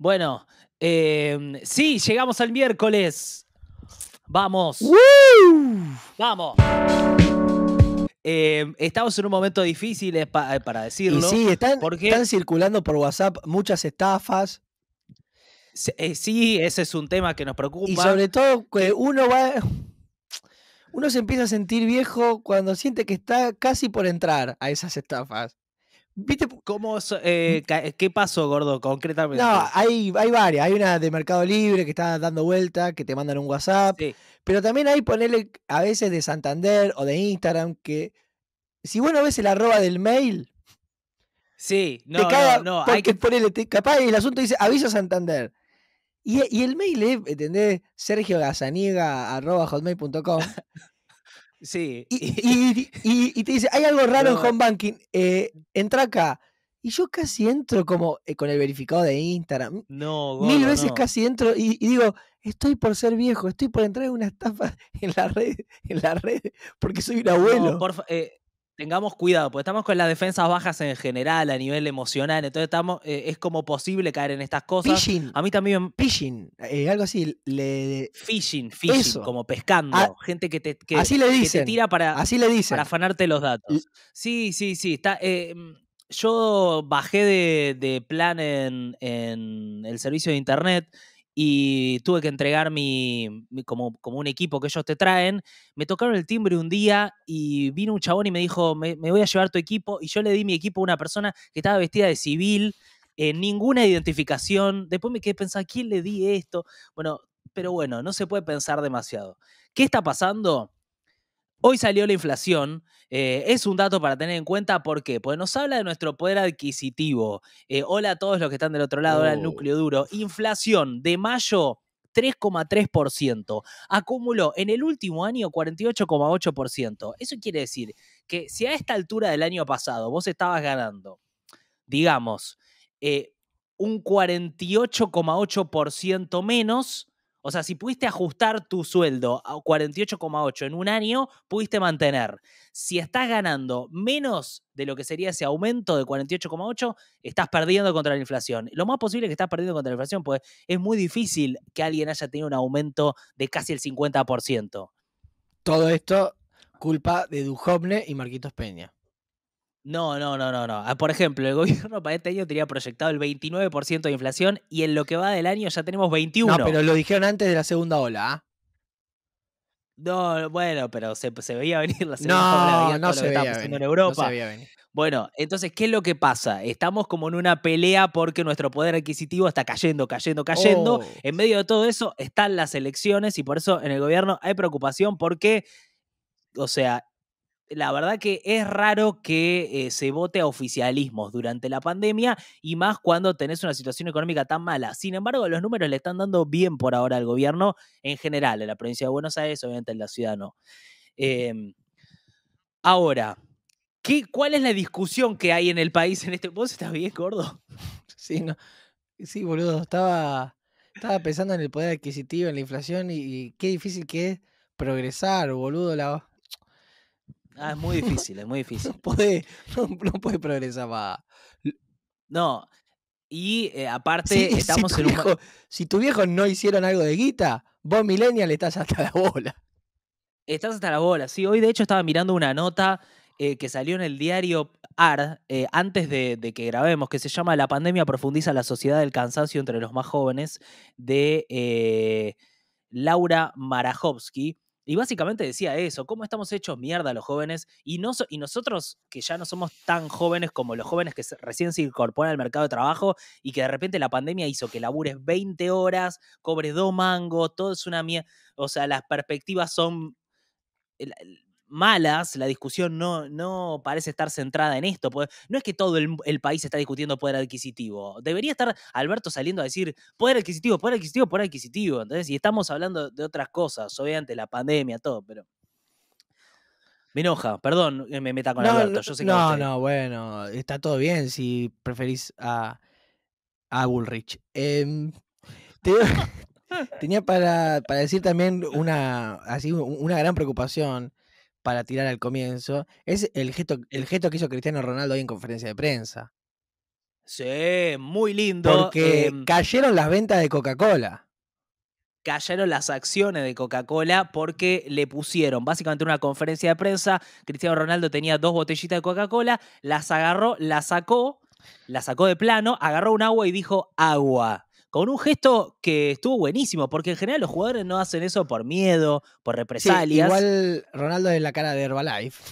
Bueno, em, sí, llegamos al miércoles. Vamos. Vamos. Em, estamos en un momento difícil eh, para decirlo. sí, están, están circulando por WhatsApp muchas estafas. Eh, sí, ese es un tema que nos preocupa. Y sobre todo eh, uno va. Uno se empieza a sentir viejo cuando siente que está casi por entrar a esas estafas. ¿Viste cómo, eh, qué pasó, gordo, concretamente? No, hay, hay varias. Hay una de Mercado Libre que está dando vuelta, que te mandan un WhatsApp. Pero también hay ponerle a veces de Santander o de Instagram que si vos no ves el arroba del mail. Sí, no, te no, hay que... ponele, capaz el asunto dice aviso Santander. Y, y el mail es, ¿entendés? Sergio Gazaniega arroba hotmail.com. Y, y, te dice, hay algo raro en home banking, eh, entra acá. Y yo casi entro como eh, con el verificado de Instagram. No, Mil veces casi entro y, digo, estoy por ser viejo, estoy por entrar en una estafa en la red, en la red porque soy un abuelo. Eh, tengamos cuidado, porque estamos con las defensas bajas en general, a nivel emocional, entonces estamos, eh, es como posible caer en estas cosas. Fishing. A mí también... Fishing, eh, algo así. Le... Fishing, fishing, como pescando. Ah, gente que te, tira para, afanarte los datos. Sí, sí, sí. Está, em, yo bajé de, plan en el servicio de internet y tuve que entregar mi, como, como, un equipo que ellos te traen. Me tocaron el timbre un día y vino un chabón y me dijo, me, voy a llevar tu equipo. Y yo le di mi equipo a una persona que estaba vestida de civil, eh, ninguna identificación. Después me quedé pensando, quién le di esto? Bueno, pero bueno, no se puede pensar demasiado. ¿Qué está pasando? Hoy salió la inflación. Eh, es un dato para tener en cuenta, ¿por qué? Pues nos habla de nuestro poder adquisitivo. Eh, hola a todos los que están del otro lado, del al oh. núcleo duro. Inflación de mayo 3,3%. Acumuló en el último año 48,8%. Eso quiere decir que si a esta altura del año pasado vos estabas ganando, digamos, eh, un 48,8% menos, o sea, si pudiste ajustar tu sueldo a 48,8 en un año, pudiste mantener. Si estás ganando menos de lo que sería ese aumento de 48,8, estás perdiendo contra la inflación. Lo más posible es que estás perdiendo contra la inflación, pues es muy difícil que alguien haya tenido un aumento de casi el 50%. Todo esto culpa de Duhovne y Marquitos Peña. No, no, no, no, no. Ah, por ejemplo, el gobierno para este año tenía proyectado el 29% de inflación y en lo que va del año ya tenemos 21. No, pero lo dijeron antes de la segunda ola. ¿ah? No, bueno, pero se, veía venir la segunda ola. No, no se, veía venir, en Europa. no Bueno, entonces, ¿qué es lo que pasa? Estamos como en una pelea porque nuestro poder adquisitivo está cayendo, cayendo, cayendo. Oh. En medio de todo eso están las elecciones y por eso en el gobierno hay preocupación porque, o sea, la verdad que es raro que eh, se vote a oficialismos durante la pandemia y más cuando tenés una situación económica tan mala. Sin embargo, los números le están dando bien por ahora al gobierno en general, en la provincia de Buenos Aires, obviamente en la ciudad no. Em, ahora, ¿qué, ¿cuál es la discusión que hay en el país en este... ¿Vos estás bien, gordo? Sí, no. sí boludo, estaba, estaba pensando en el poder adquisitivo, en la inflación y, y qué difícil que es progresar, boludo, la Ah, es muy difícil, es muy difícil. No puede, progresar más. No. Y eh, aparte, estamos en un. si tus viejos no hicieron algo de guita, vos, Millennial, estás hasta la bola. Estás hasta la bola, sí. Hoy, de hecho, estaba mirando una nota eh, que salió en el diario ARD, eh, antes de, de, que grabemos, que se llama La pandemia profundiza la sociedad del cansancio entre los más jóvenes, de Laura Marajowski y básicamente decía eso, cómo estamos hechos mierda los jóvenes y, no, y nosotros que ya no somos tan jóvenes como los jóvenes que recién se incorporan al mercado de trabajo y que de repente la pandemia hizo que labures 20 horas, cobres dos mangos, todo es una mierda. O sea, las perspectivas son malas, la discusión no, no parece estar centrada en esto. Pues, no es que todo el, país está discutiendo poder adquisitivo. Debería estar Alberto saliendo a decir poder adquisitivo, poder adquisitivo, poder adquisitivo. Entonces, y estamos hablando de otras cosas, obviamente la pandemia, todo, pero... Me enoja, perdón, eh, me meta con Alberto. No, no, bueno, está todo bien si preferís a, a Bullrich. Em, tenía para, para, decir también una, así, una gran preocupación para tirar al comienzo, es el gesto, el gesto que hizo Cristiano Ronaldo hoy en conferencia de prensa. Sí, muy lindo. Porque em, cayeron las ventas de Coca-Cola. Cayeron las acciones de Coca-Cola porque le pusieron básicamente en una conferencia de prensa. Cristiano Ronaldo tenía dos botellitas de Coca-Cola, las agarró, las sacó, las sacó de plano, agarró un agua y dijo agua con un gesto que estuvo buenísimo, porque en general los jugadores no hacen eso por miedo, por represalias. igual Ronaldo es la cara de Herbalife.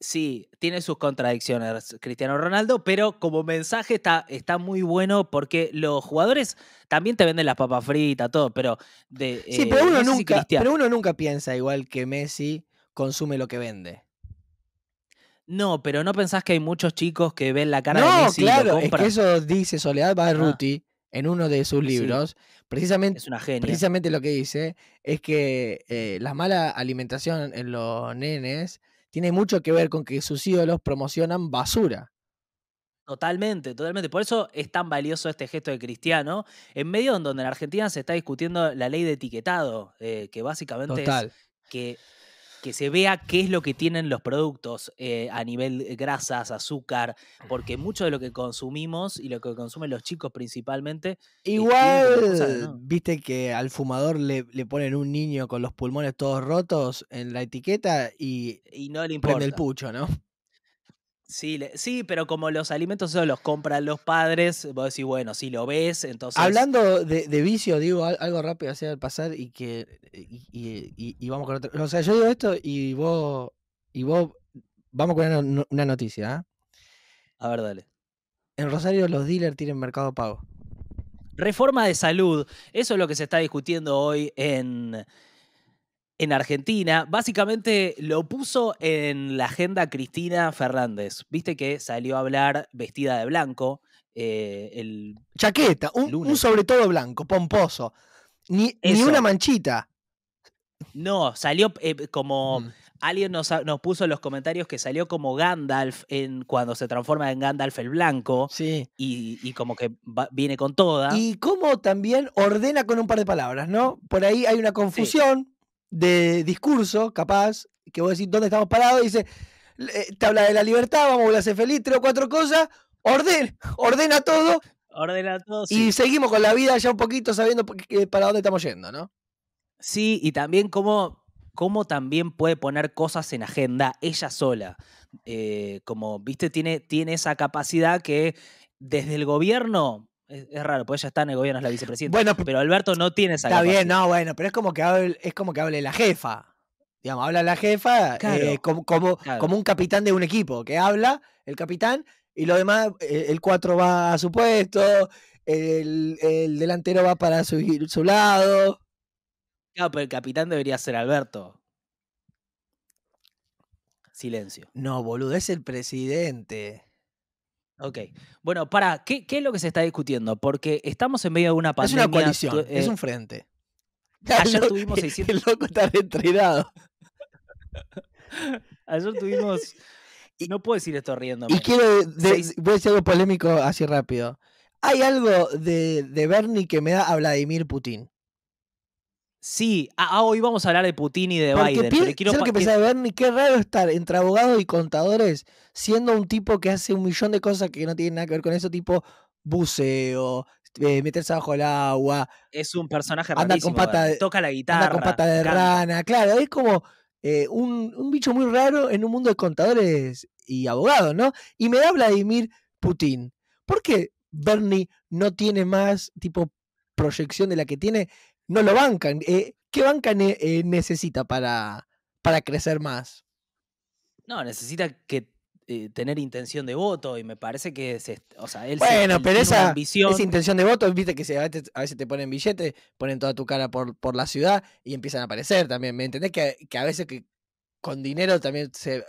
Sí, tiene sus contradicciones Cristiano Ronaldo, pero como mensaje está, está muy bueno porque los jugadores también te venden las papas fritas, todo, pero de... Sí, eh, uno nunca, pero uno nunca piensa igual que Messi consume lo que vende. No, pero no pensás que hay muchos chicos que ven la cara de Messi claro, y Es que eso dice Soledad Barruti ah. en uno de sus libros. Precisamente, es una genia. precisamente lo que dice es que eh, la mala alimentación en los nenes tiene mucho que ver con que sus ídolos promocionan basura. Totalmente, totalmente. Por eso es tan valioso este gesto de Cristiano, en medio donde en Argentina se está discutiendo la ley de etiquetado, eh, que básicamente Total. es que que se vea qué es lo que tienen los productos eh, a nivel grasas, azúcar, porque mucho de lo que consumimos y lo que consumen los chicos principalmente. Eh, Igual, viste que al fumador le, le, ponen un niño con los pulmones todos rotos en la etiqueta y, y no le importa. el pucho, ¿no? Sí, sí, pero como los alimentos esos los compran los padres, vos decís, bueno, si lo ves, entonces. Hablando de, vicio, digo algo rápido hacia al pasar y que. Y, vamos con otro. O sea, yo digo esto y vos. Y vos. Vamos con una, una noticia, ¿eh? A ver, dale. En Rosario los dealers tienen mercado pago. Reforma de salud. Eso es lo que se está discutiendo hoy en en Argentina, básicamente lo puso en la agenda Cristina Fernández. Viste que salió a hablar vestida de blanco. Eh, el Chaqueta, un, sobre todo blanco, pomposo. Ni, una manchita. No, salió eh, como. Mm. Alguien nos, puso en los comentarios que salió como Gandalf en, cuando se transforma en Gandalf el Blanco. Sí. Y, como que viene con toda. Y como también ordena con un par de palabras, ¿no? Por ahí hay una confusión, de discurso, capaz, que vos decís dónde estamos parados, y dice, eh, te habla de la libertad, vamos a ser feliz, tres o cuatro cosas, orden, ordena todo. Ordena todo. Y seguimos con la vida ya un poquito sabiendo para dónde estamos yendo, ¿no? Sí, y también cómo, cómo también puede poner cosas en agenda ella sola. Eh, como, viste, tiene, tiene esa capacidad que desde el gobierno es, raro, pues ya está en el gobierno, es la vicepresidenta. Bueno, pero Alberto no tiene esa Está bien, no, bueno, pero es como que hable, es como que hable la jefa. Digamos, habla la jefa eh, como, como, un capitán de un equipo, que habla el capitán y lo demás, eh, el 4 va a su puesto, el, delantero va para su, su lado. Claro, pero el capitán debería ser Alberto. Silencio. No, boludo, es el presidente. Ok. Bueno, para, ¿qué, ¿qué, es lo que se está discutiendo? Porque estamos en medio de una pandemia. Es una coalición, es eh, un frente. Ayer tuvimos 600... El loco está entrenado. ayer tuvimos... no puedo decir esto riendo. Y quiero... voy a decir algo polémico así rápido. Hay algo de, de Bernie que me da a Vladimir Putin. Sí, ah, ah, hoy vamos a hablar de Putin y de Biden. que de Bernie? Qué raro estar entre abogados y contadores siendo un tipo que hace un millón de cosas que no tienen nada que ver con eso, tipo buceo, eh, meterse bajo el agua. Es un personaje toca la guitarra. Anda con pata de rana, claro, es como eh, un, un, bicho muy raro en un mundo de contadores y abogados, ¿no? Y me da Vladimir Putin. ¿Por qué Bernie no tiene más tipo proyección de la que tiene no lo bancan. Eh, ¿Qué banca eh, necesita para, para crecer más? No, necesita que eh, tener intención de voto y me parece que es, o sea, él bueno, pero esa, intención de voto, viste que a, veces, te ponen billetes, ponen toda tu cara por, por la ciudad y empiezan a aparecer también. ¿Me entendés? Que, a veces que con dinero también se,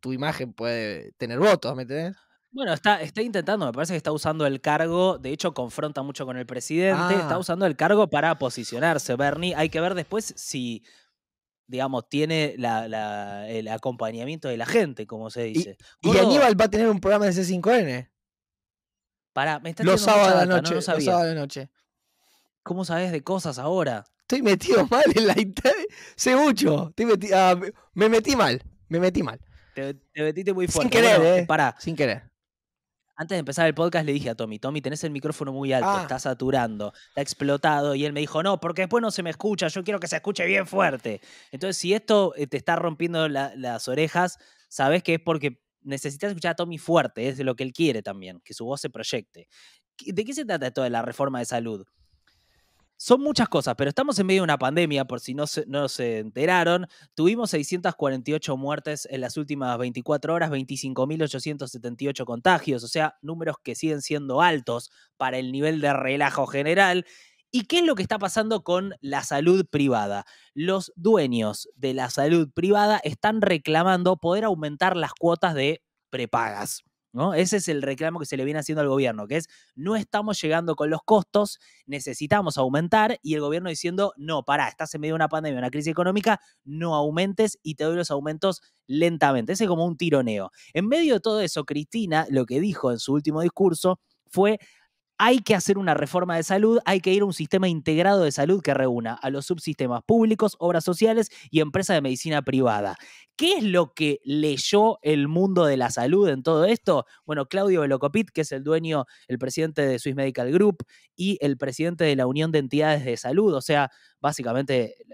tu imagen puede tener votos, ¿me entendés? Bueno, está, está intentando, me parece que está usando el cargo, de hecho confronta mucho con el presidente, está ah. usando el cargo para posicionarse, Bernie. Hay que ver después si, digamos, tiene el acompañamiento de la gente, como se dice. Y Aníbal va a tener un programa de C5N. para me está Los sábados noche. no, los sábados de la noche. ¿Cómo sabes de cosas ahora? Estoy metido mal en la internet. Sé mucho. Ah, me- metí mal. Me metí mal. Te, metiste muy fuerte. Sin querer, eh. pará, Sin querer. Antes de empezar el podcast le dije a Tommy, Tommy, tenés el micrófono muy alto, ah. está saturando, está explotado. Y él me dijo, no, porque después no se me escucha, yo quiero que se escuche bien fuerte. Entonces, si esto eh, te está rompiendo las orejas, sabes que es porque necesitas escuchar a Tommy fuerte, es de lo que él quiere también, que su voz se proyecte. ¿De qué se trata esto de la reforma de salud? Son muchas cosas, pero estamos en medio de una pandemia, por si no se, enteraron. Tuvimos 648 muertes en las últimas 24 horas, 25.878 contagios, o sea, números que siguen siendo altos para el nivel de relajo general. ¿Y qué es lo que está pasando con la salud privada? Los dueños de la salud privada están reclamando poder aumentar las cuotas de prepagas. ¿No? Ese es el reclamo que se le viene haciendo al gobierno, que es no estamos llegando con los costos, necesitamos aumentar y el gobierno diciendo, no, pará, estás en medio de una pandemia, una crisis económica, no aumentes y te doy los aumentos lentamente. Ese es como un tironeo. En medio de todo eso, Cristina lo que dijo en su último discurso fue, hay que hacer una reforma de salud, hay que ir a un sistema integrado de salud que reúna a los subsistemas públicos, obras sociales y empresas de medicina privada. ¿Qué es lo que leyó el mundo de la salud en todo esto? Bueno, Claudio Velocopit, que es el dueño, el presidente de Swiss Medical Group y el presidente de la Unión de Entidades de Salud, o sea, básicamente eh,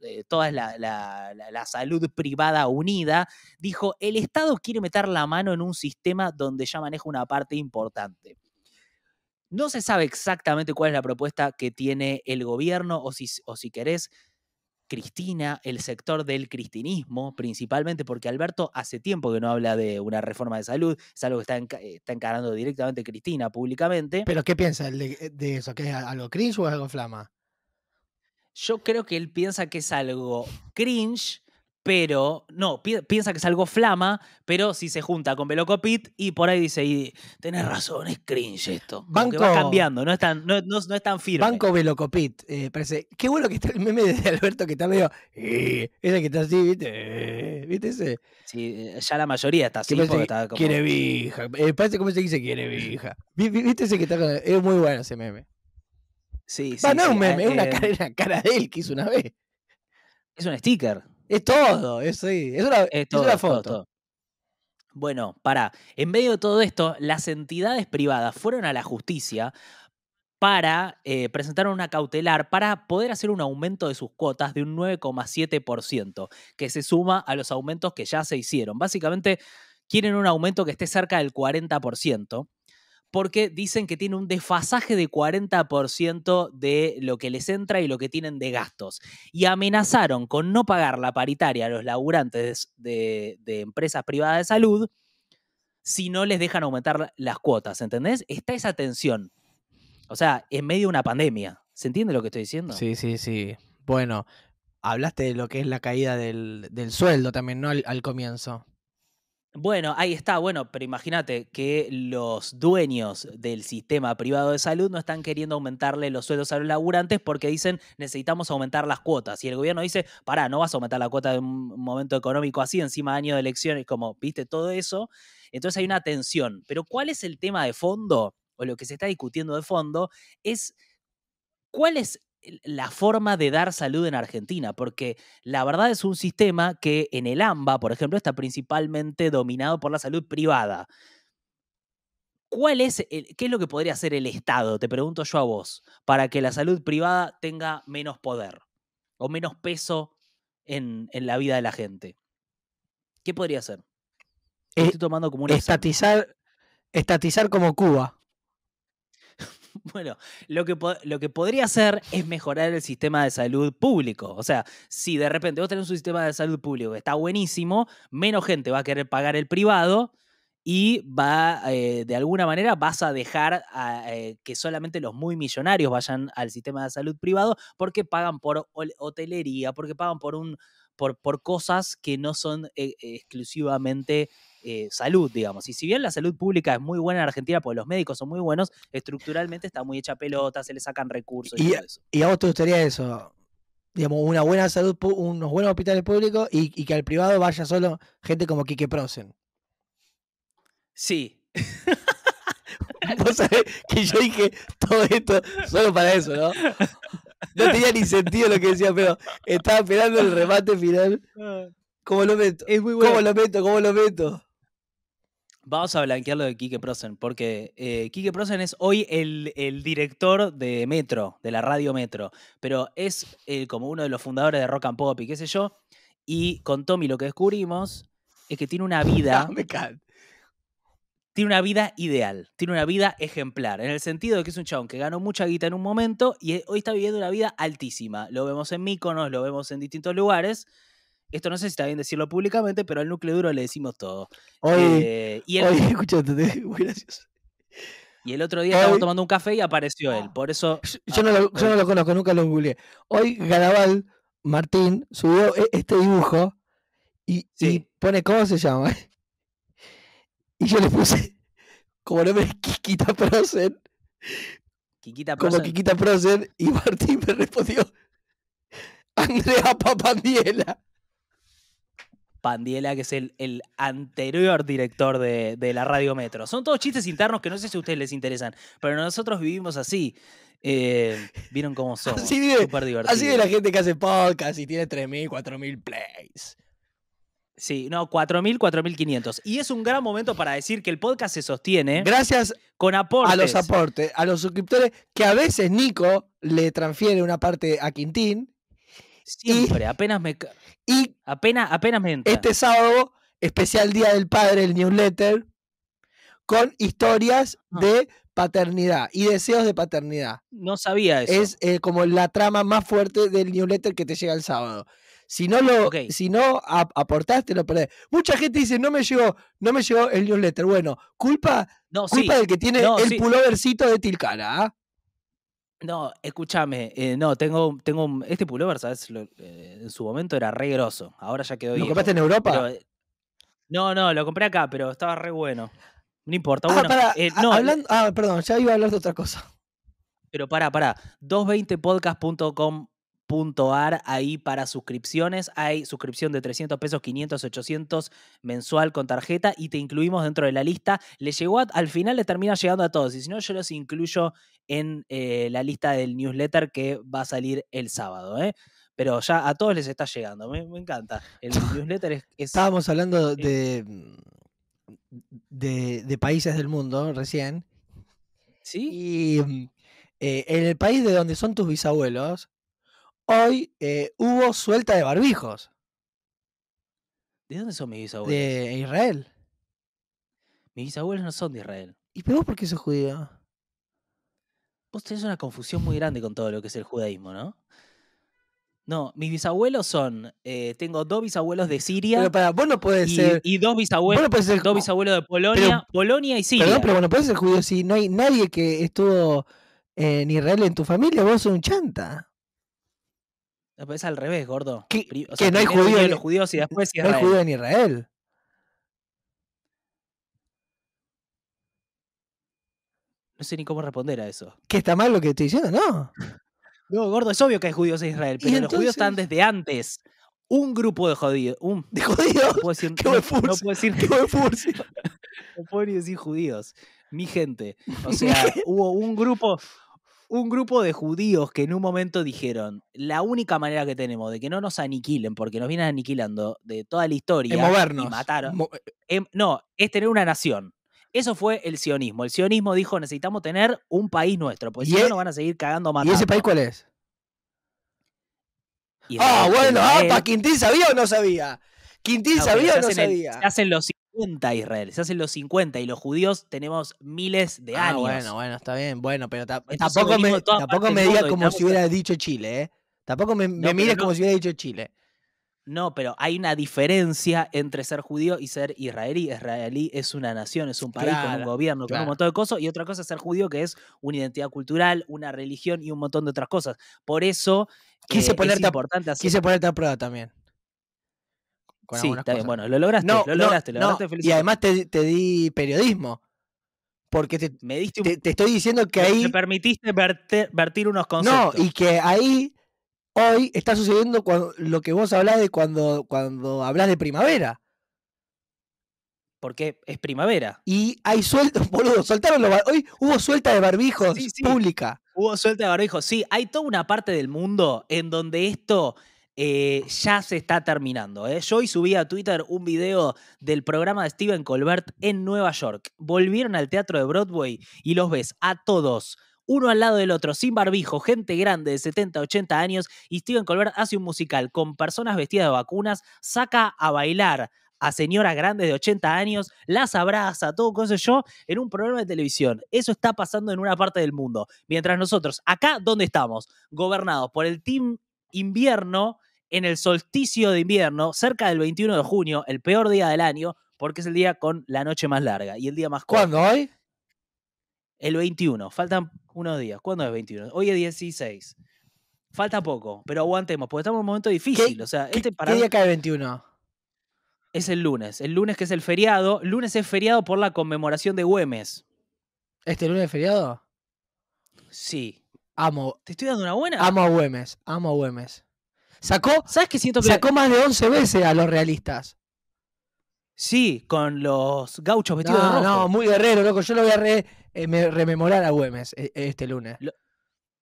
eh, toda la, salud privada unida, dijo, el Estado quiere meter la mano en un sistema donde ya maneja una parte importante. No se sabe exactamente cuál es la propuesta que tiene el gobierno o si, o si querés, Cristina, el sector del cristinismo, principalmente porque Alberto hace tiempo que no habla de una reforma de salud, es algo que está, eh, encarando directamente Cristina públicamente. ¿Pero qué piensa de, eso? ¿Que es algo cringe o algo flama? Yo creo que él piensa que es algo cringe, pero no, piensa que es algo flama, pero si se junta con Velocopit y por ahí dice, y, tenés razón, es cringe esto. Banco, va cambiando, no es tan, no, no, firme. Banco Velocopit, eh, parece. Qué bueno que está el meme de Alberto que está medio, eh, ese que está así, ¿viste? Eh, ¿Viste ese? Sí, eh, ya la mayoría está así. Quiere vija, parece como se dice, quiere vija. ¿Viste ese que está con... Es muy bueno ese meme. Sí, sí. no es un meme, es una cara, una cara de él que hizo una vez. Es un sticker. Es todo, es, es, una, foto. Bueno, para. En medio de todo esto, las entidades privadas fueron a la justicia para eh, presentar una cautelar para poder hacer un aumento de sus cuotas de un 9,7%, que se suma a los aumentos que ya se hicieron. Básicamente, quieren un aumento que esté cerca del 40% porque dicen que tiene un desfasaje de 40% de lo que les entra y lo que tienen de gastos. Y amenazaron con no pagar la paritaria a los laburantes de, empresas privadas de salud si no les dejan aumentar las cuotas, ¿entendés? Está esa tensión. O sea, en medio de una pandemia. ¿Se entiende lo que estoy diciendo? Sí, sí, sí. Bueno, hablaste de lo que es la caída del, sueldo también, ¿no? al comienzo. Bueno, ahí está, bueno, pero imagínate que los dueños del sistema privado de salud no están queriendo aumentarle los sueldos a los laburantes porque dicen necesitamos aumentar las cuotas. Y el gobierno dice, pará, no vas a aumentar la cuota en un momento económico así, encima año de elecciones, como, viste, todo eso. Entonces hay una tensión. Pero ¿cuál es el tema de fondo? O lo que se está discutiendo de fondo es cuál es la forma de dar salud en Argentina, porque la verdad es un sistema que en el AMBA, por ejemplo, está principalmente dominado por la salud privada. ¿Cuál es ¿Qué es lo que podría hacer el Estado, te pregunto yo a vos, para que la salud privada tenga menos poder o menos peso en, la vida de la gente? ¿Qué podría hacer? E estoy tomando como estatizar, estatizar como Cuba. Bueno, lo que, lo que podría hacer es mejorar el sistema de salud público. O sea, si de repente vos tenés un sistema de salud público que está buenísimo, menos gente va a querer pagar el privado y va, eh, de alguna manera, vas a dejar eh, que solamente los muy millonarios vayan al sistema de salud privado porque pagan por hotelería, porque pagan por un por, por, cosas que no son eh, exclusivamente eh, salud, digamos. Y si bien la salud pública es muy buena en Argentina, porque los médicos son muy buenos, estructuralmente está muy hecha pelota, se le sacan recursos y, todo eso. ¿Y a vos te gustaría eso? Digamos, una buena salud, unos buenos hospitales públicos y, que al privado vaya solo gente como Quique Prosen. Sí. Vos sabés que yo dije todo esto solo para eso, ¿no? No tenía ni sentido lo que decía, pero estaba esperando el remate final. Ah. ¿Cómo lo meto? Es muy bueno. ¿Cómo lo meto? ¿Cómo lo meto? Vamos a blanquear de Kike Prosen, porque Kike eh, Prosen es hoy el, director de Metro, de la radio Metro, pero es eh, como uno de los fundadores de Rock and Pop y qué sé yo. Y con Tommy lo que descubrimos es que tiene una vida. tiene una vida ideal, tiene una vida ejemplar, en el sentido de que es un chabón que ganó mucha guita en un momento y eh, hoy está viviendo una vida altísima. Lo vemos en Míconos, lo vemos en distintos lugares esto no sé si está bien decirlo públicamente, pero al núcleo duro le decimos todo. Hoy, eh, y el, muy gracioso. Y el otro día estábamos tomando un café y apareció él. Ah. Por eso. Yo, no, lo, conozco, nunca lo googleé. Hoy Garabal Martín subió e, este dibujo y, pone cómo se llama. Y yo le puse como nombre Kikita Prosen. Kikita Prosen. Como Kikita Prosen. Y Martín me respondió Andrea Papandiela. Pandiela, que es el, el anterior director de, la Radio Metro. Son todos chistes internos que no sé si a ustedes les interesan, pero nosotros vivimos así. Eh, vieron cómo somos. Así de, así de la gente que hace podcast y tiene 3.000, 4.000 plays. Sí, no, 4.000, 4.500. Y es un gran momento para decir que el podcast se sostiene. Gracias con aportes. a los aportes, a los suscriptores, que a veces Nico le transfiere una parte a Quintín Siempre, y, apenas me. Y apenas, apenas me Este sábado, especial Día del Padre, el newsletter, con historias ah. de paternidad y deseos de paternidad. No sabía eso. Es eh, como la trama más fuerte del newsletter que te llega el sábado. Si no lo, si no aportaste, lo perdés. Mucha gente dice, no me llegó, no me llegó el newsletter. Bueno, culpa, no, culpa del que tiene el pulovercito de Tilcara. ¿eh? No, escúchame, eh, no, tengo, tengo este pullover, ¿sabes? Eh, en su momento era re grosso, ahora ya quedó ¿Lo compraste en Europa? Eh, no, no, lo compré acá, pero estaba re bueno. No importa, ah, bueno. ah, perdón, ya iba a hablar de otra cosa. pero pará, pará. 220podcast.com .ar ahí para suscripciones. Hay suscripción de 300 pesos, 500, 800 mensual con tarjeta y te incluimos dentro de la lista. Le llegó al final, le termina llegando a todos y si no, yo los incluyo en eh, la lista del newsletter que va a salir el sábado. ¿eh? Pero ya a todos les está llegando, me, encanta. El newsletter Estábamos hablando eh, eh. de, de, países del mundo recién. Sí. Y mm, en el país de donde son tus bisabuelos, hoy eh, hubo suelta de barbijos. ¿De dónde son mis bisabuelos? De Israel. Mis bisabuelos no son de Israel. ¿Y vos por qué sos judío? Vos tenés una confusión muy grande con todo lo que es el judaísmo, ¿no? No, mis bisabuelos son. Eh, tengo dos bisabuelos de Siria. Pero para, vos no puedes ser. Y dos bisabuelos. No ser, dos bisabuelos de Polonia. Polonia y Siria. Perdón, pero bueno, puedes ser judío si no hay nadie que estuvo en Israel en tu familia. Vos sos un chanta. Es al revés, gordo. Que, no hay judíos. los judíos y eh, después No hay judíos en Israel. No sé ni cómo responder a eso. ¿Que está mal lo que estoy diciendo? No. No, gordo, es obvio que hay judíos en Israel, pero los judíos están desde antes. Un grupo de judíos. Un... ¿De judíos? No puedo decir. ¿Qué no, puedo decir... no puedo ni decir judíos. Mi gente. O sea, hubo un grupo, un grupo de judíos que en un momento dijeron, la única manera que tenemos de que no nos aniquilen, porque nos vienen aniquilando de toda la historia, es movernos. Y no, es tener una nación. Eso fue el sionismo. El sionismo dijo, necesitamos tener un país nuestro, porque si no e-, nos van a seguir cagando matando. ¿Y ese país cuál es? Ah, bueno, eh, ah, Quintín sabía o no sabía. Quintín sabía o no sabía. hacen los 50 se hacen los 50 y los judíos tenemos miles de ah, años. Bueno, bueno, está bien, bueno, pero tampoco me, tampoco me digas como si hubiera dicho Chile, ¿eh? Tampoco me, me mires como si hubiera dicho Chile. No, pero hay una diferencia entre ser judío y ser israelí. Israelí es una nación, es un país con un gobierno, con un montón de cosas. Y otra cosa es ser judío, que es una identidad cultural, una religión y un montón de otras cosas. Por eso quise eh, es importante hacer... Quise ponerte a prueba también sí, bueno, lo lograste, lo lograste, lo lograste. Y además te, di periodismo. Porque Me diste te, estoy diciendo que ahí. Me permitiste vertir unos conceptos. No, y que ahí, hoy, está sucediendo lo que vos hablás de cuando, cuando hablas de primavera. Porque es primavera. Y hay sueltos, boludo. Soltaron Hoy hubo suelta de barbijos pública. Hubo suelta de barbijos. Sí, hay toda una parte del mundo en donde esto eh, ya se está terminando. ¿eh? Yo hoy subí a Twitter un video del programa de Steven Colbert en Nueva York. Volvieron al teatro de Broadway y los ves a todos uno al lado del otro, sin barbijo, gente grande de 70, 80 años, y Steven Colbert hace un musical con personas vestidas de vacunas, saca a bailar a señoras grandes de 80 años, las abraza, todo cosa yo, en un programa de televisión. Eso está pasando en una parte del mundo. Mientras nosotros, acá, ¿dónde estamos? Gobernados por el Team Invierno, en el solsticio de invierno, cerca del 21 de junio, el peor día del año, porque es el día con la noche más larga y el día más corto. ¿Cuándo hoy? El 21, faltan unos días. ¿Cuándo es 21? Hoy es 16. Falta poco, pero aguantemos, porque estamos en un momento difícil. ¿Qué, o sea, este para... ¿Qué día cae 21? Es el lunes. El lunes que es el feriado. Lunes es feriado por la conmemoración de Güemes. ¿Este lunes es feriado? Sí. Amo. ¿Te estoy dando una buena? Amo a Güemes. Amo a Güemes. Sacó, ¿Sabes qué siento sacó más de 11 veces a los realistas. Sí, con los gauchos vestidos no, de rojo. No, muy guerrero, loco. Yo lo voy a eh, rememorar a Güemes eh, este lunes.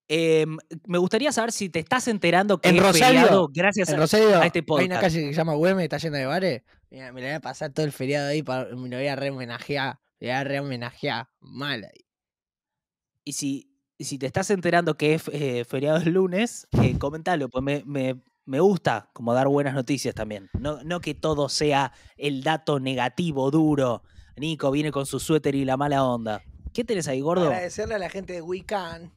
Em, me gustaría saber si te estás enterando que en Rosario, feriado gracias a, Rosario, este Hay una calle que se llama Güemes, está llena de bares. Mira, me la voy a pasar todo el feriado ahí, para, me lo voy a re homenajear. Me voy a re homenajear mal ahí. Y si si te estás enterando que es eh, feriado el lunes, eh, comentalo, pues me, gusta como dar buenas noticias también. No, no que todo sea el dato negativo, duro. Nico viene con su suéter y la mala onda. ¿Qué tenés ahí, gordo? Agradecerle a la gente de WeCan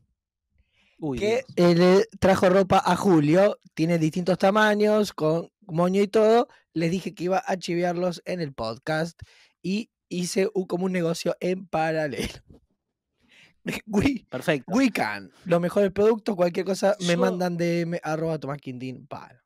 que eh, le trajo ropa a Julio. Tiene distintos tamaños, con moño y todo. Les dije que iba a chiviarlos en el podcast y hice como un negocio en paralelo. Perfecto. We Los mejores productos, cualquier cosa, me mandan de arroba Tomás Para.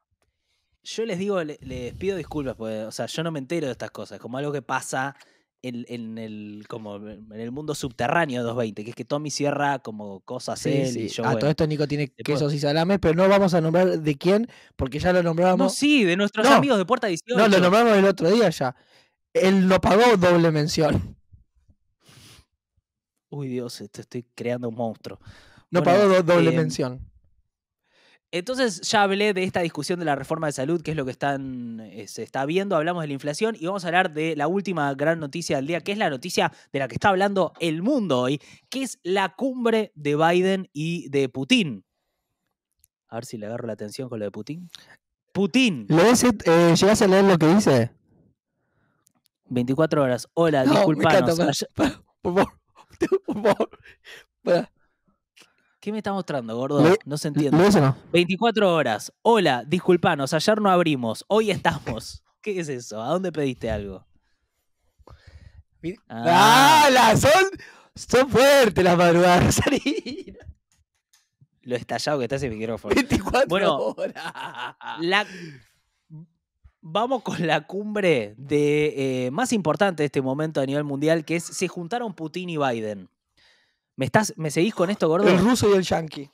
Yo les digo, les, pido disculpas, porque, o sea, yo no me entero de estas cosas, como algo que pasa en, el, como en el mundo subterráneo 220, que es que Tommy cierra como cosas él y yo. A todo esto Nico tiene quesos y salames, pero no vamos a nombrar de quién, porque ya lo nombramos No, sí, de nuestros amigos de Puerta 18. No, lo nombramos el otro día ya. Él lo pagó doble mención uy Dios, este, estoy creando un monstruo. No pagó doble em, mención. Entonces ya hablé de esta discusión de la reforma de salud, que es lo que están, eh, se está viendo, hablamos de la inflación y vamos a hablar de la última gran noticia del día, que es la noticia de la que está hablando el mundo hoy, que es la cumbre de Biden y de Putin. A ver si le agarro la atención con lo de Putin. Putin. Eh, ¿Llegas a leer lo que dice? 24 horas. Hola, no, Por favor. ¿Qué me está mostrando, gordo? no se entiende. 24 horas. Hola, disculpanos, ayer no abrimos, hoy estamos. ¿Qué es eso? ¿A dónde pediste algo? Ah, ¡Ah son, fuertes las madrugadas, Lo estallado que está ese micrófono. 24 horas. La Vamos con la cumbre de, eh, más importante de este momento a nivel mundial, que es se juntaron Putin y Biden. ¿Me, estás, ¿Me seguís con esto, gordo? El ruso y el yanqui.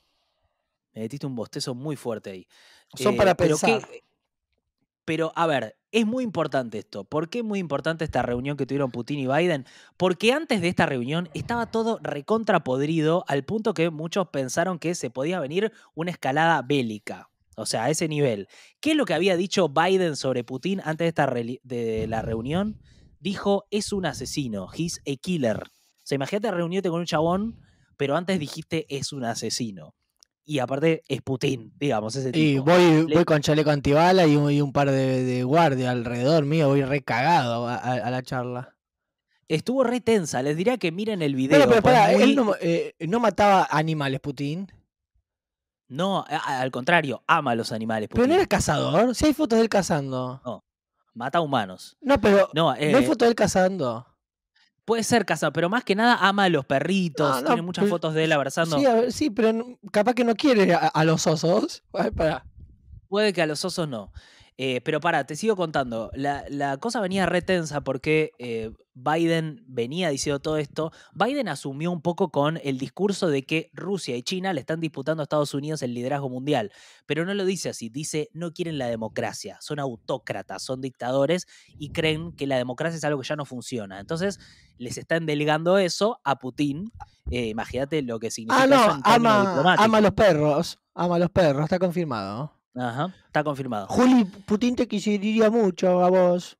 Me metiste un bostezo muy fuerte ahí. Son eh, para pensar. Pero, pero, a ver, es muy importante esto. ¿Por qué es muy importante esta reunión que tuvieron Putin y Biden? Porque antes de esta reunión estaba todo recontra podrido al punto que muchos pensaron que se podía venir una escalada bélica. O sea, a ese nivel. ¿Qué es lo que había dicho Biden sobre Putin antes de, esta de la reunión? Dijo, es un asesino, he's a killer. O sea, imagínate reunirte con un chabón, pero antes dijiste, es un asesino. Y aparte es Putin, digamos, ese tipo. Y voy, con chaleco antibala y un, par de, guardias alrededor mío, voy recagado a, a, la charla. Estuvo re tensa, les diría que miren el video. él no, eh, no mataba animales, Putin. No, al contrario, ama a los animales. Pero no era cazador. Si hay fotos de él cazando. No, Mata humanos. No, pero. No, hay eh, fotos de él cazando. puede ser cazador, pero más que nada ama a los perritos. Tiene muchas fotos de él abrazando. Sí, pero capaz que no quiere a, los osos. A Puede que a los osos no. Eh, pero para, te sigo contando. La, cosa venía re tensa porque eh, Biden venía diciendo todo esto. Biden asumió un poco con el discurso de que Rusia y China le están disputando a Estados Unidos el liderazgo mundial. Pero no lo dice así. Dice, no quieren la democracia. Son autócratas, son dictadores y creen que la democracia es algo que ya no funciona. Entonces, les están delegando eso a Putin. Eh, imagínate lo que ah, significa. eso ama, ama a los perros. Ama a los perros, está confirmado. Ajá, está confirmado. Juli, Putin te quisiera mucho a vos.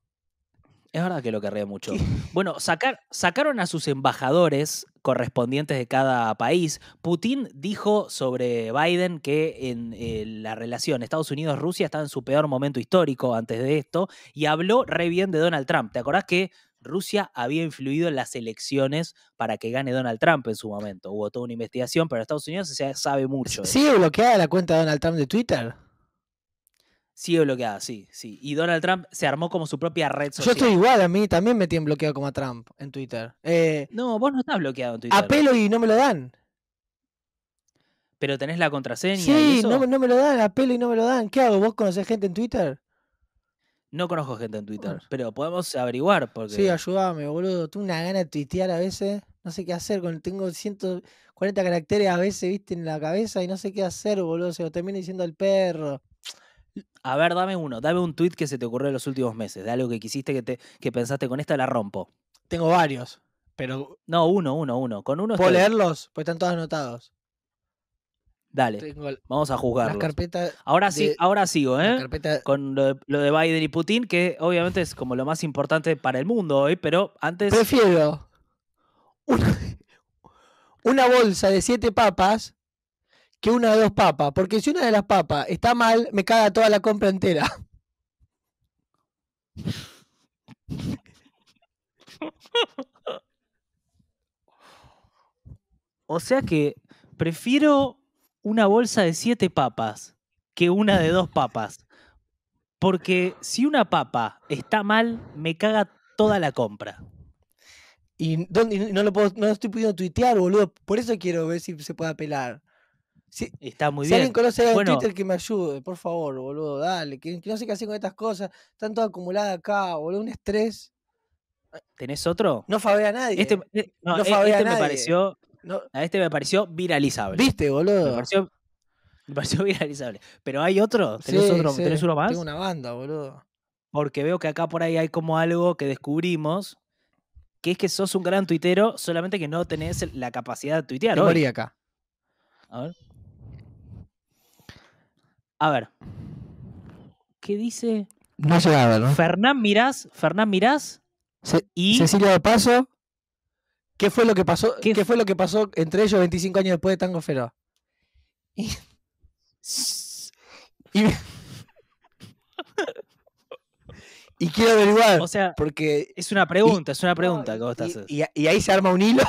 Es verdad que lo querría mucho. Bueno, sacar, sacaron a sus embajadores correspondientes de cada país. Putin dijo sobre Biden que en eh, la relación Estados Unidos-Rusia estaba en su peor momento histórico antes de esto y habló re bien de Donald Trump. ¿Te acordás que Rusia había influido en las elecciones para que gane Donald Trump en su momento? Hubo toda una investigación, pero Estados Unidos se sabe mucho. ¿Sigue bloqueada la cuenta de Donald Trump de Twitter? Sigue bloqueada, sí, sí. Y Donald Trump se armó como su propia red social. Yo estoy igual, a mí también me tienen bloqueado como a Trump en Twitter. Eh, no, vos no estás bloqueado en Twitter. Apelo y no me lo dan. Pero tenés la contraseña. Sí, y eso? No, no, me lo dan, apelo y no me lo dan. ¿Qué hago? ¿Vos conocés gente en Twitter? No conozco gente en Twitter, pero podemos averiguar. Porque... Sí, ayúdame, boludo. Tengo una gana de tuitear a veces. No sé qué hacer. Tengo 140 caracteres a veces, viste, en la cabeza y no sé qué hacer, boludo. Se lo termino diciendo al perro. A ver, dame uno, dame un tweet que se te ocurrió en los últimos meses, de algo que quisiste que, te, que pensaste con esta la rompo. Tengo varios, pero. No, uno, uno, uno. Con uno ¿Puedo leerlos? Pues están todos anotados. Dale, vamos a jugar. Ahora sí, ahora sigo, ¿eh? Con lo de, Biden y Putin, que obviamente es como lo más importante para el mundo hoy, pero antes. Prefiero una bolsa de siete papas que una de dos papas, porque si una de las papas está mal, me caga toda la compra entera. O sea que prefiero una bolsa de siete papas que una de dos papas. Porque si una papa está mal, me caga toda la compra. Y, no lo puedo, no estoy pudiendo tuitear, boludo. Por eso quiero ver si se puede apelar. Si, Está muy bien. alguien conoce algo Twitter que me ayude, por favor, boludo, dale. Que, no sé qué hacer con estas cosas. Están todas acumuladas acá, boludo, un estrés. Ah, ¿Tenés otro? No fabea a nadie. Este, eh, no, e, este a me pareció. A este me pareció viralizable. ¿Viste, boludo? Me pareció, viralizable. Pero hay otro. ¿Tenés, otro? ¿Tenés uno más? Tengo una banda, boludo. Porque veo que acá por ahí hay como algo que descubrimos. Que es que sos un gran tuitero, solamente que no tenés la capacidad de tuitear. no qué morí acá. A ver. A ver. ¿Qué dice? No llegaba, ¿no? Fernán Mirás, Fernán Mirás y. Cecilia de Paso. ¿Qué fue lo que pasó? ¿Qué, fue lo que pasó entre ellos 25 años después de Tango Feroz? Y... y... quiero averiguar. O sea, porque. Es una pregunta, es una pregunta que vos estás y, y, ahí se arma un hilo.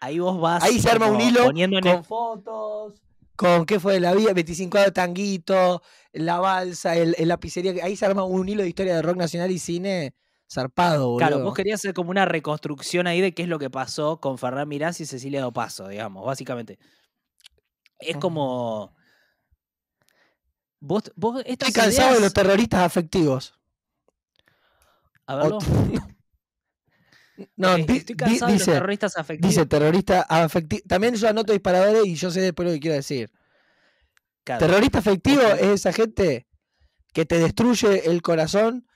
Ahí vos vas. Ahí se arma un hilo. Poniendo con fotos, con qué fue de la vida, 25 de tanguito, la balsa, el, el lapicería. Ahí se arma un hilo de historia de rock nacional y cine zarpado, boludo. Claro, vos querías hacer como una reconstrucción ahí de qué es lo que pasó con Ferran Mirás y Cecilia Dopaso, digamos, básicamente. Es como. Vos, vos Estoy cansado de los terroristas afectivos. A verlo. No, eh, dice, terroristas afectivos. Dice terrorista afectivo. También yo anoto disparadores y yo sé después lo que quiero decir. terrorista afectivo es esa gente que te destruye el corazón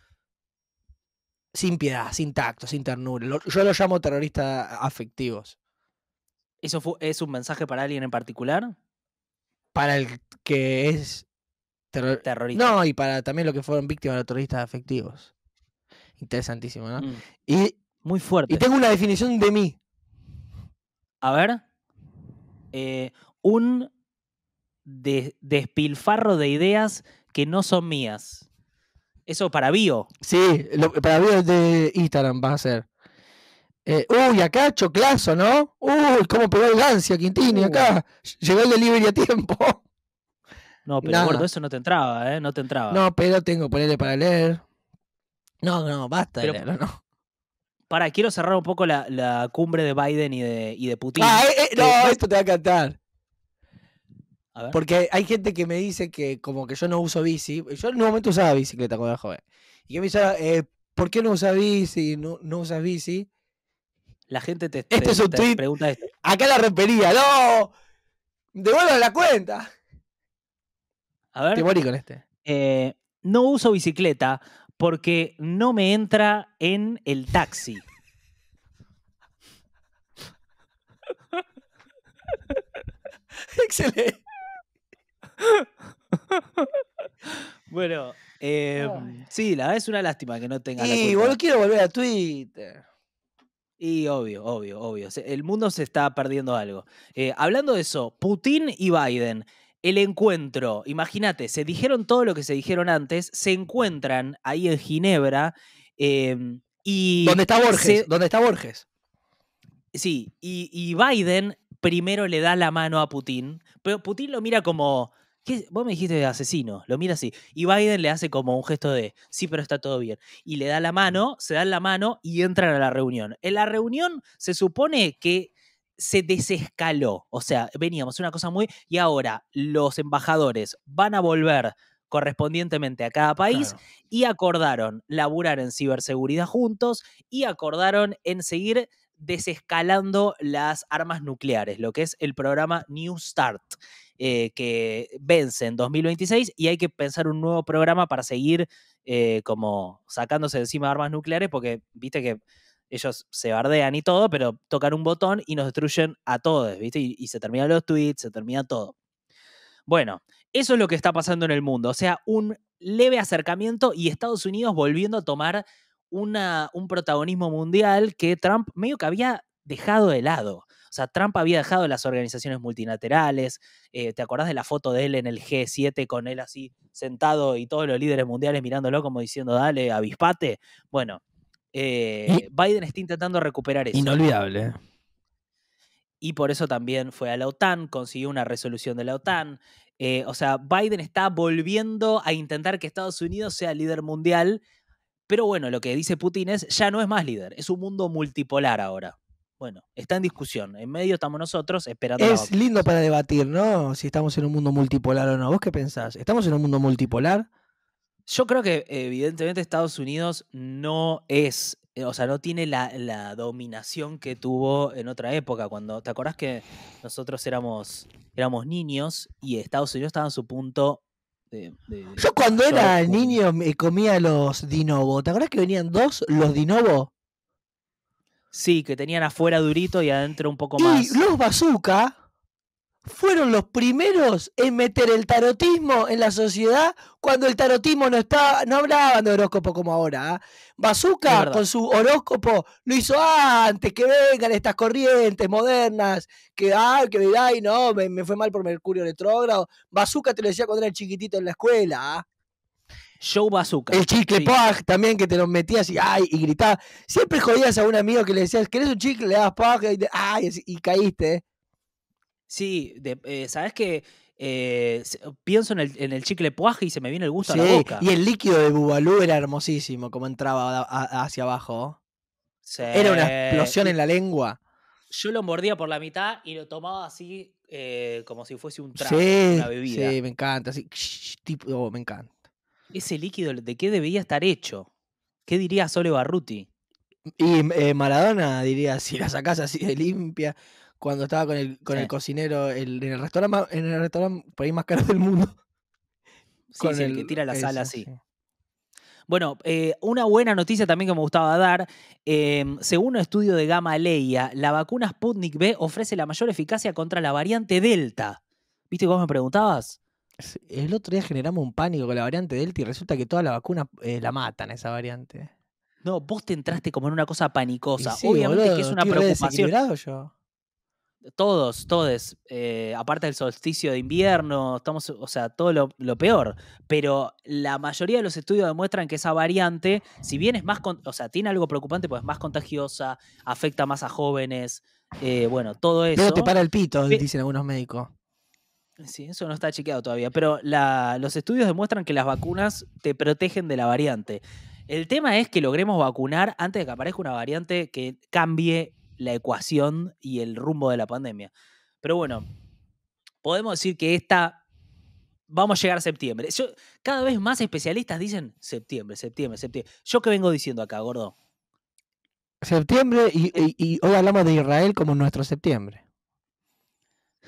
sin piedad, sin tacto, sin ternura. yo lo llamo terrorista afectivos. ¿Eso fue, es un mensaje para alguien en particular? Para el que es terrorista. No, y para también los que fueron víctimas de terroristas afectivos. Interesantísimo, ¿no? Mm. Y muy fuerte. Y tengo una definición de mí. A ver. Eh, un despilfarro de ideas que no son mías. Eso para bio. Sí, para bio de Instagram va a ser. Eh, uy, acá choclazo, ¿no? Uy, cómo pegó el ansia, Quintini, acá. Uh. Llegó el delivery a tiempo. No, pero eso no te entraba, ¿eh? No te entraba. No, pero tengo que ponerle para leer. No, no, basta no. Para, quiero cerrar un poco la, cumbre de Biden y de, de Putin. Ah, eh, eh, no, esto te va a cantar. Porque hay gente que me dice que como que yo no uso bici. Yo en un momento usaba bicicleta cuando era joven. Y que me dice, eh, ¿por qué no usas bici? ¿No, no usas bici? La gente te, este es un tweet. pregunta Acá la repería. ¡no! a la cuenta! A ver. Te morí con este. no uso bicicleta porque no me entra en el taxi. Excelente. Bueno, em, sí, la verdad es una lástima que no tenga. Y la quiero volver a Twitter. Y obvio, obvio, obvio. El mundo se está perdiendo algo. Eh, hablando de eso, Putin y Biden el encuentro, imagínate, se dijeron todo lo que se dijeron antes, se encuentran ahí en Ginebra. Em, y ¿Dónde está Borges? ¿Dónde está Borges? Sí, y, Biden primero le da la mano a Putin, pero Putin lo mira como. Vos me dijiste de asesino, lo mira así. Y Biden le hace como un gesto de sí, pero está todo bien. Y le da la mano, se dan la mano y entran a la reunión. En la reunión se supone que se desescaló. O sea, veníamos una cosa muy. Y ahora los embajadores van a volver correspondientemente a cada país y acordaron laburar en ciberseguridad juntos y acordaron en seguir desescalando las armas nucleares, lo que es el programa New Start, eh, que vence en 2026 y hay que pensar un nuevo programa para seguir eh, como sacándose de encima armas nucleares, porque viste que ellos se bardean y todo, pero tocan un botón y nos destruyen a todos, ¿viste? Y, se terminan los tweets, se termina todo. Bueno, eso es lo que está pasando en el mundo, o sea, un leve acercamiento y Estados Unidos volviendo a tomar una, un protagonismo mundial que Trump medio que había dejado de lado. O sea, Trump había dejado las organizaciones multilaterales. Eh, ¿Te acordás de la foto de él en el G7 con él así sentado y todos los líderes mundiales mirándolo como diciendo, dale, avispate? Bueno, eh, Biden está intentando recuperar eso. Inolvidable. ¿eh? Y por eso también fue a la OTAN, consiguió una resolución de la OTAN. Eh, o sea, Biden está volviendo a intentar que Estados Unidos sea líder mundial. Pero bueno, lo que dice Putin es, ya no es más líder, es un mundo multipolar ahora. Bueno, está en discusión. En medio estamos nosotros esperando. Es lindo para debatir, ¿no? Si estamos en un mundo multipolar o no. ¿Vos qué pensás? ¿Estamos en un mundo multipolar? Yo creo que evidentemente Estados Unidos no es, eh, o sea, no tiene la, dominación que tuvo en otra época. Cuando, ¿te acordás que nosotros éramos, éramos niños y Estados Unidos estaba en su punto de, Yo cuando era niño me comía los dinobo. ¿Te acordás que venían dos, los dinobo? Sí, que tenían afuera durito y adentro un poco más. Y los bazooka fueron los primeros en meter el tarotismo en la sociedad cuando el tarotismo no estaba, no hablaban de horóscopo como ahora. ¿ah? Bazooka con su horóscopo lo hizo antes que vengan estas corrientes modernas, que ay, que ay, no, me, fue mal por Mercurio retrógrado. Bazooka te lo decía cuando era chiquitito en la escuela. ¿ah? Show Bazooka. El chicle sí. también que te lo metías y ay, y gritabas. Siempre jodías a un amigo que le decías, ¿querés un chicle? Le dabas Pag y, ay, y caíste. ¿eh? Sí, de, eh, sabes que eh, pienso en el, en el, chicle puaje y se me viene el gusto a la boca. Y el líquido de Bubalú era hermosísimo, como entraba hacia abajo. Era una explosión en la lengua. Yo lo mordía por la mitad y lo tomaba así eh, como si fuese un trago, de una bebida. Sí, me encanta. Así, tipo, oh, me encanta. Ese líquido, ¿de qué debía estar hecho? ¿Qué diría Sole Barruti? Y Maradona diría, si la sacas así de limpia cuando estaba con el, con el cocinero en el restaurante en el restaurante por ahí más caro del mundo. Sí, con el, que tira la sala así. Sí. Bueno, eh, una buena noticia también que me gustaba dar. Em, según un estudio de Leia, la vacuna Sputnik B ofrece la mayor eficacia contra la variante Delta. ¿Viste cómo me preguntabas? El otro día generamos un pánico con la variante Delta y resulta que toda la vacuna eh, la matan esa variante. No, vos te entraste como en una cosa panicosa. Obviamente que es una preocupación. Yo todos, todos, eh, aparte del solsticio de invierno, estamos, o sea, todo lo, peor. Pero la mayoría de los estudios demuestran que esa variante, si bien es más, o sea, tiene algo preocupante, pues es más contagiosa, afecta más a jóvenes, eh, bueno, todo eso. Pero te para el pito, dicen algunos médicos. Sí, eso no está chequeado todavía, pero los estudios demuestran que las vacunas te protegen de la variante. El tema es que logremos vacunar antes de que aparezca una variante que cambie la ecuación y el rumbo de la pandemia. Pero bueno, podemos decir que esta vamos a llegar a septiembre. cada vez más especialistas dicen septiembre, septiembre, septiembre. Yo qué vengo diciendo acá, gordo. Septiembre eh. y, hoy hablamos de Israel como nuestro septiembre.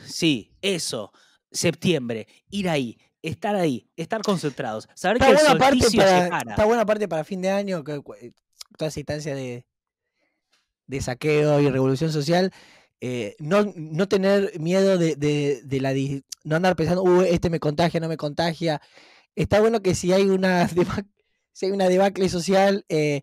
Sí, eso. Septiembre, ir ahí, estar ahí, estar concentrados, saber que buena parte Está buena parte para fin de año, que, eh, toda de de saqueo y revolución social, eh, no, tener miedo de, de, la no andar pensando, uh, este me contagia, no me contagia. Está bueno que si hay una debacle, si hay una debacle social, eh,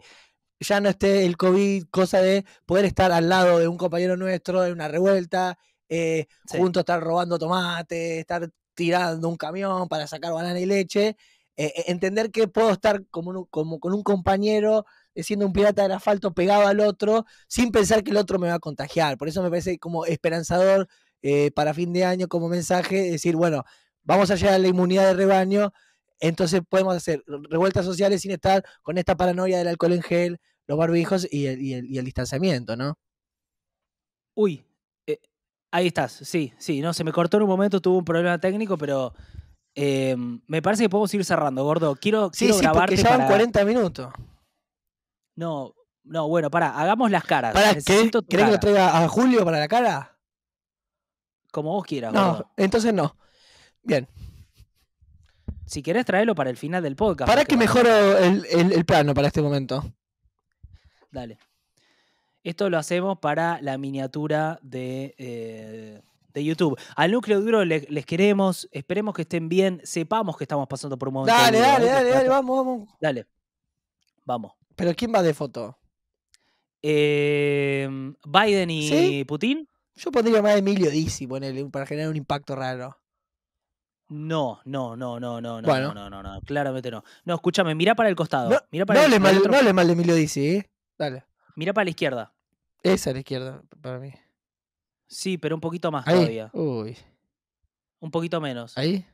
ya no esté el COVID, cosa de poder estar al lado de un compañero nuestro en una revuelta, eh, juntos estar robando tomate, estar tirando un camión para sacar banana y leche. Eh, e, entender que puedo estar como con un compañero eh, siendo un pirata de asfalto pegado al otro, sin pensar que el otro me va a contagiar. Por eso me parece como esperanzador eh, para fin de año como mensaje, decir, bueno, vamos a llegar a la inmunidad de rebaño, entonces podemos hacer revueltas sociales sin estar con esta paranoia del alcohol en gel, los barbijos y el, distanciamiento, ¿no? Uy, eh, ahí estás, sí, sí, no, se me cortó en un momento, tuvo un problema técnico, pero... me parece que podemos ir cerrando, gordo. Quiero, sí, sí, ya van 40 minutos. No, no, bueno, pará, hagamos las caras. ¿Para ¿Querés que lo traiga a Julio para la cara? Como vos quieras. No, entonces no. Bien. Si querés traerlo para el final del podcast. Para que mejore el, plano para este momento. Dale. Esto lo hacemos para la miniatura de, eh, YouTube. Al núcleo duro les queremos, esperemos que estén bien, sepamos que estamos pasando por un momento. Dale, dale, dale, dale, vamos, vamos. Dale, vamos. ¿Pero quién va de foto? Em, Biden y Putin. Yo pondría más Emilio Dizzy, para generar un impacto raro. No, no, no, no, no, no, no, no, no, no, claramente no. No, escúchame, mira para el costado. No, mira le mal, no Emilio Dizzy, ¿eh? Dale. Mira para la izquierda. Esa es la izquierda, para mí. Sí, pero un poquito más todavía. Uy. Un poquito menos. ¿Ahí?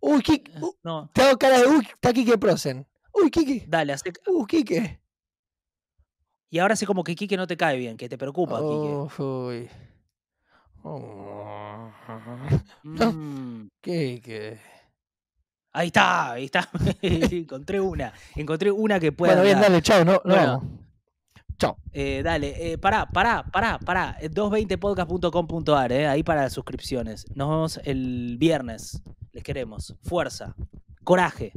Uy, eh, uh, no. cara de. Uy, está aquí que Prosen. ¡Uy, Kike! Dale, hace. ¡Uh, Kike! Y ahora sí como que Kike no te cae bien, que te preocupa, Kike. Uy. Oh. Mm. Ahí está, ahí está. encontré una. Encontré una que pueda. Bueno, bien, dale, chao, no, no. Chao. Eh, dale, eh, pará, pará, pará, pará. 220podcast.com.ar, eh, ahí para las suscripciones. Nos vemos el viernes. Les queremos. Fuerza, coraje.